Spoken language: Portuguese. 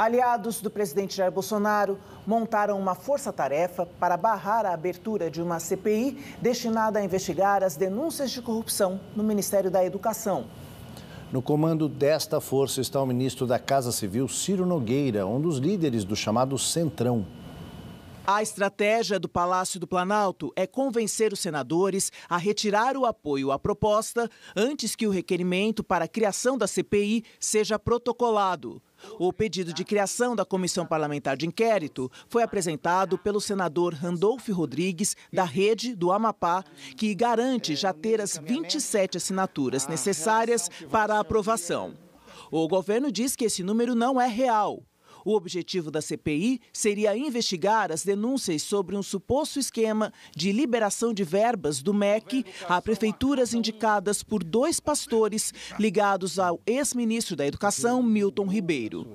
Aliados do presidente Jair Bolsonaro montaram uma força-tarefa para barrar a abertura de uma CPI destinada a investigar as denúncias de corrupção no Ministério da Educação. No comando desta força está o ministro da Casa Civil, Ciro Nogueira, um dos líderes do chamado Centrão. A estratégia do Palácio do Planalto é convencer os senadores a retirar o apoio à proposta antes que o requerimento para a criação da CPI seja protocolado. O pedido de criação da Comissão Parlamentar de Inquérito foi apresentado pelo senador Randolfo Rodrigues, da Rede do Amapá, que garante já ter as 27 assinaturas necessárias para a aprovação. O governo diz que esse número não é real. O objetivo da CPI seria investigar as denúncias sobre um suposto esquema de liberação de verbas do MEC a prefeituras indicadas por dois pastores ligados ao ex-ministro da Educação, Milton Ribeiro.